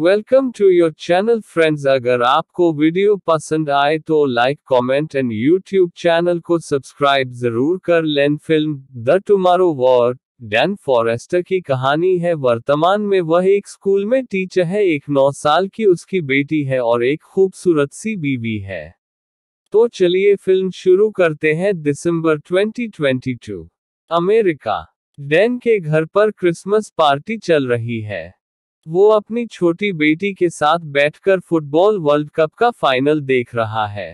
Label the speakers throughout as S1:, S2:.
S1: welcome to your channel friends अगर आपको video पसंद आए तो like comment and YouTube channel को सब्सक्राइब जरूर कर लें film the Tomorrow War Dan Forester की कहानी है वर्तमान में वह एक स्कूल में टीचर है एक नौ साल की उसकी बेटी है और एक खूबसूरत सी बीवी है तो चलिए फिल्म शुरू करते हैं दिसंबर 2022 अमेरिका डैन के घर पर क्रिसमस पार्टी चल रही है वो अपनी छोटी बेटी के साथ बैठकर फुटबॉल वर्ल्ड कप का फाइनल देख रहा है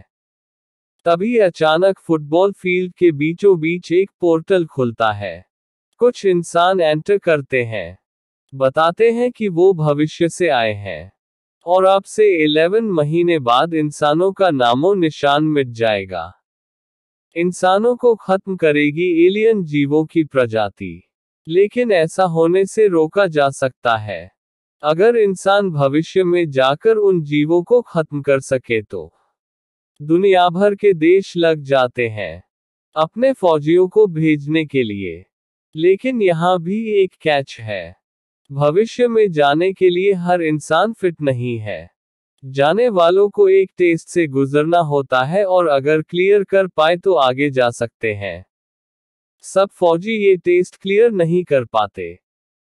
S1: तभी अचानक फुटबॉल फील्ड के बीचों बीच एक पोर्टल खुलता है कुछ इंसान एंटर करते हैं बताते हैं कि वो भविष्य से आए हैं और अब से 11 महीने बाद इंसानों का नामो निशान मिट जाएगा इंसानों को खत्म करेगी एलियन जीवों की प्रजाति लेकिन ऐसा होने से रोका जा सकता है अगर इंसान भविष्य में जाकर उन जीवों को खत्म कर सके तो दुनिया भर के देश लग जाते हैं अपने फौजियों को भेजने के लिए लेकिन यहाँ भी एक कैच है भविष्य में जाने के लिए हर इंसान फिट नहीं है जाने वालों को एक टेस्ट से गुजरना होता है और अगर क्लियर कर पाए तो आगे जा सकते हैं सब फौजी ये टेस्ट क्लियर नहीं कर पाते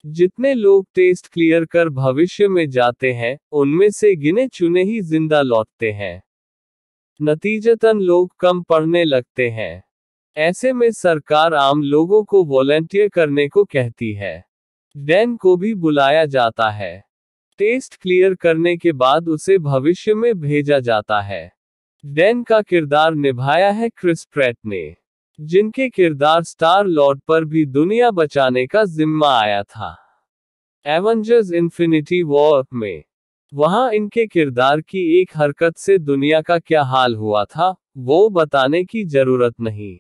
S1: जितने लोग टेस्ट क्लियर कर भविष्य में जाते हैं उनमें से गिने चुने ही जिंदा लौटते हैं नतीजतन लोग कम पढ़ने लगते हैं ऐसे में सरकार आम लोगों को वॉलेंटियर करने को कहती है डैन को भी बुलाया जाता है टेस्ट क्लियर करने के बाद उसे भविष्य में भेजा जाता है डैन का किरदार निभाया है क्रिस प्रेट ने जिनके किरदार स्टार लॉर्ड पर भी दुनिया बचाने का जिम्मा आया था एवेंजर्स इन्फिनिटी वॉर में वहां इनके किरदार की एक हरकत से दुनिया का क्या हाल हुआ था वो बताने की जरूरत नहीं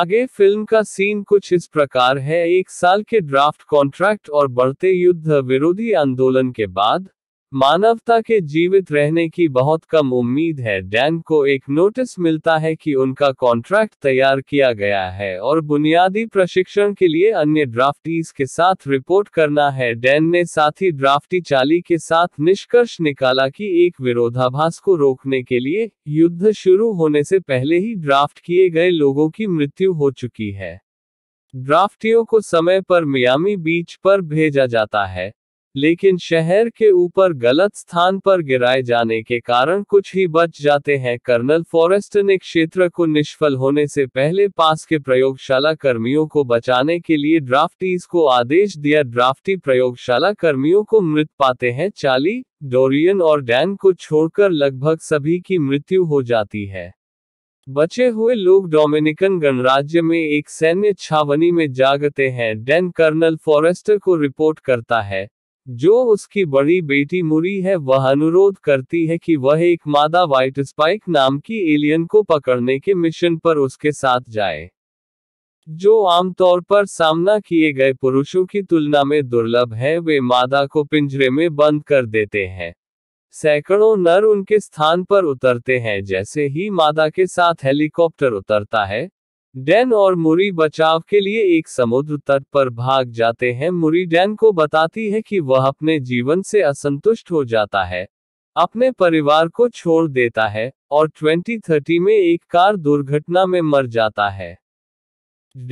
S1: आगे फिल्म का सीन कुछ इस प्रकार है एक साल के ड्राफ्ट कॉन्ट्रैक्ट और बढ़ते युद्ध विरोधी आंदोलन के बाद मानवता के जीवित रहने की बहुत कम उम्मीद है डैन को एक नोटिस मिलता है कि उनका कॉन्ट्रैक्ट तैयार किया गया है और बुनियादी प्रशिक्षण के लिए अन्य ड्राफ्टीज के साथ रिपोर्ट करना है डैन ने साथी ड्राफ्टी चाली के साथ निष्कर्ष निकाला कि एक विरोधाभास को रोकने के लिए युद्ध शुरू होने से पहले ही ड्राफ्ट किए गए लोगों की मृत्यु हो चुकी है ड्राफ्टियों को समय पर मियामी बीच पर भेजा जाता है लेकिन शहर के ऊपर गलत स्थान पर गिराए जाने के कारण कुछ ही बच जाते हैं कर्नल फॉरेस्ट ने क्षेत्र को निष्फल होने से पहले पास के प्रयोगशाला कर्मियों को बचाने के लिए ड्राफ्टीज को आदेश दिया ड्राफ्टी प्रयोगशाला कर्मियों को मृत पाते हैं चाली डोरियन और डैन को छोड़कर लगभग सभी की मृत्यु हो जाती है बचे हुए लोग डोमिनिकन गणराज्य में एक सैन्य छावनी में जागते हैं डेन कर्नल फॉरेस्टर को रिपोर्ट करता है जो उसकी बड़ी बेटी मुरी है वह अनुरोध करती है कि वह एक मादा व्हाइट स्पाइक नाम की एलियन को पकड़ने के मिशन पर उसके साथ जाए जो आमतौर पर सामना किए गए पुरुषों की तुलना में दुर्लभ है वे मादा को पिंजरे में बंद कर देते हैं सैकड़ों नर उनके स्थान पर उतरते हैं जैसे ही मादा के साथ हेलीकॉप्टर उतरता है डेन और मुरी बचाव के लिए एक समुद्र तट पर भाग जाते हैं मुरी डैन को बताती है कि वह अपने जीवन से असंतुष्ट हो जाता है अपने परिवार को छोड़ देता है और 2030 में एक कार दुर्घटना में मर जाता है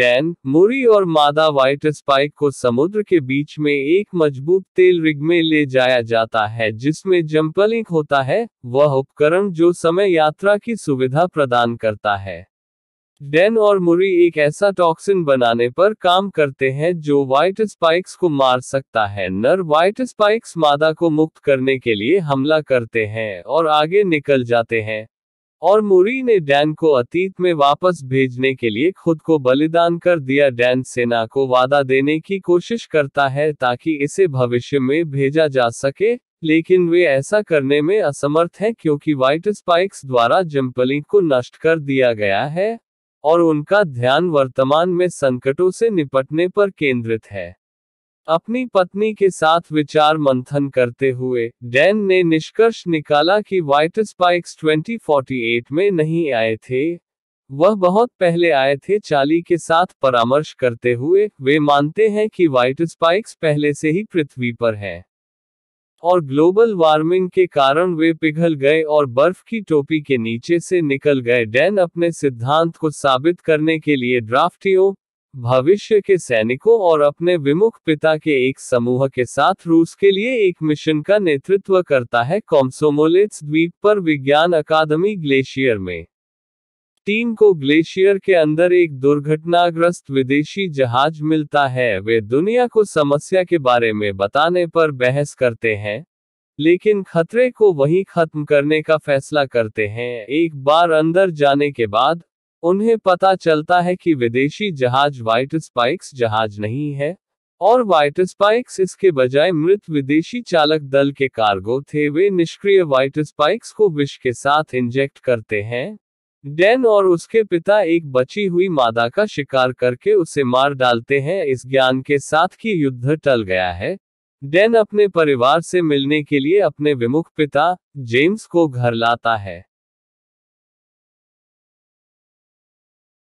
S1: डैन मुरी और मादा व्हाइट स्पाइक को समुद्र के बीच में एक मजबूत तेल रिग में ले जाया जाता है जिसमें जंपलिंग होता है वह उपकरण जो समय यात्रा की सुविधा प्रदान करता है डेन और मुरी एक ऐसा टॉक्सिन बनाने पर काम करते हैं जो व्हाइट स्पाइक्स को मार सकता है नर व्हाइट स्पाइक्स मादा को मुक्त करने के लिए हमला करते हैं और आगे निकल जाते हैं और मुरी ने डैन को अतीत में वापस भेजने के लिए खुद को बलिदान कर दिया डैन सेना को वादा देने की कोशिश करता है ताकि इसे भविष्य में भेजा जा सके लेकिन वे ऐसा करने में असमर्थ हैं क्योंकि व्हाइट स्पाइक्स द्वारा जम्पलिंग को नष्ट कर दिया गया है और उनका ध्यान वर्तमान में संकटों से निपटने पर केंद्रित है अपनी पत्नी के साथ विचार मंथन करते हुए डैन ने निष्कर्ष निकाला कि व्हाइट स्पाइक्स 2048 में नहीं आए थे वह बहुत पहले आए थे चाली के साथ परामर्श करते हुए वे मानते हैं कि व्हाइट स्पाइक्स पहले से ही पृथ्वी पर हैं और ग्लोबल वार्मिंग के कारण वे पिघल गए और बर्फ की टोपी के नीचे से निकल गए डैन अपने सिद्धांत को साबित करने के लिए ड्राफ्टियों भविष्य के सैनिकों और अपने विमुख पिता के एक समूह के साथ रूस के लिए एक मिशन का नेतृत्व करता है कॉम्सोमोलेट्स द्वीप पर विज्ञान अकादमी ग्लेशियर में टीम को ग्लेशियर के अंदर एक दुर्घटनाग्रस्त विदेशी जहाज मिलता है वे दुनिया को समस्या के बारे में बताने पर बहस करते हैं लेकिन खतरे को वहीं खत्म करने का फैसला करते हैं एक बार अंदर जाने के बाद उन्हें पता चलता है कि विदेशी जहाज व्हाइट स्पाइक्स जहाज नहीं है और व्हाइट स्पाइक्स इसके बजाय मृत विदेशी चालक दल के कार्गो थे वे निष्क्रिय व्हाइट स्पाइक्स को विष के साथ इंजेक्ट करते हैं डेन और उसके पिता एक बची हुई मादा का शिकार करके उसे मार डालते हैं इस ज्ञान के साथ कि युद्ध टल गया है डेन अपने परिवार से मिलने के लिए अपने विमुख पिता जेम्स को घर लाता है